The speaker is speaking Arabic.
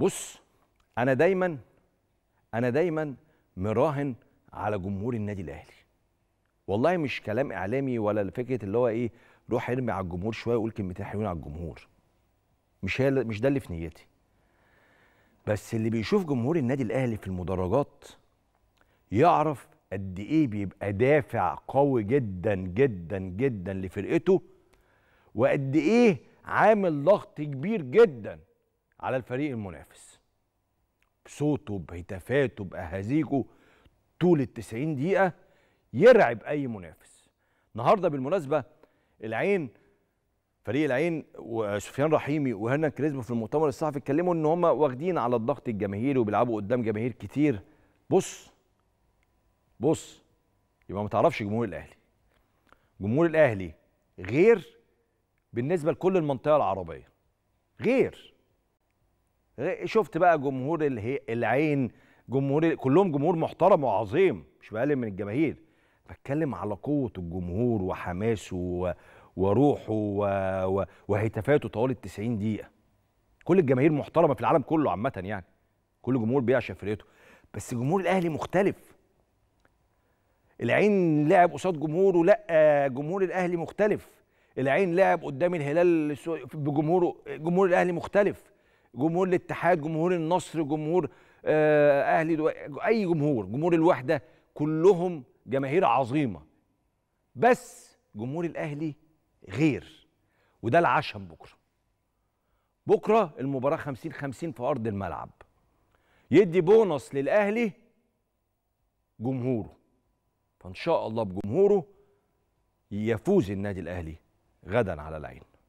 بص انا دايما انا دايما مراهن على جمهور النادي الاهلي والله مش كلام اعلامي ولا فكره اللي هو ايه روح ارمي على الجمهور شويه وقول كلمتين حلوين على الجمهور مش هي مش ده اللي في نيتي بس اللي بيشوف جمهور النادي الاهلي في المدرجات يعرف قد ايه بيبقى دافع قوي جدا جدا جدا لفرقته وقد ايه عامل ضغط كبير جدا على الفريق المنافس بصوته بهتافاته بأهازيجه طول ال 90 دقيقة يرعب أي منافس النهارده بالمناسبة العين فريق العين وسفيان رحيمي وهنا كريزبو في المؤتمر الصحفي اتكلموا ان هم واخدين على الضغط الجماهيري وبيلعبوا قدام جماهير كتير بص بص يبقى ما تعرفش جمهور الاهلي جمهور الاهلي غير بالنسبه لكل المنطقه العربيه غير شفت بقى جمهور العين جمهور كلهم جمهور محترم وعظيم مش بقلل من الجماهير بتكلم على قوه الجمهور وحماسه و... وروحه و... و... وهتافاته طوال ال 90 دقيقه كل الجماهير محترمه في العالم كله عامه يعني كل جمهور بيعشى فرقته بس جمهور الاهلي مختلف العين لعب قصاد جمهوره لا جمهور الاهلي مختلف العين لعب قدام الهلال بجمهوره جمهور الاهلي مختلف جمهور الاتحاد جمهور النصر جمهور آه، اهلي اي جمهور جمهور الوحده كلهم جماهير عظيمه بس جمهور الاهلي غير وده العشم بكره بكره المباراه 50 50 في ارض الملعب يدي بونص للاهلي جمهوره فان شاء الله بجمهوره يفوز النادي الاهلي غدا على العين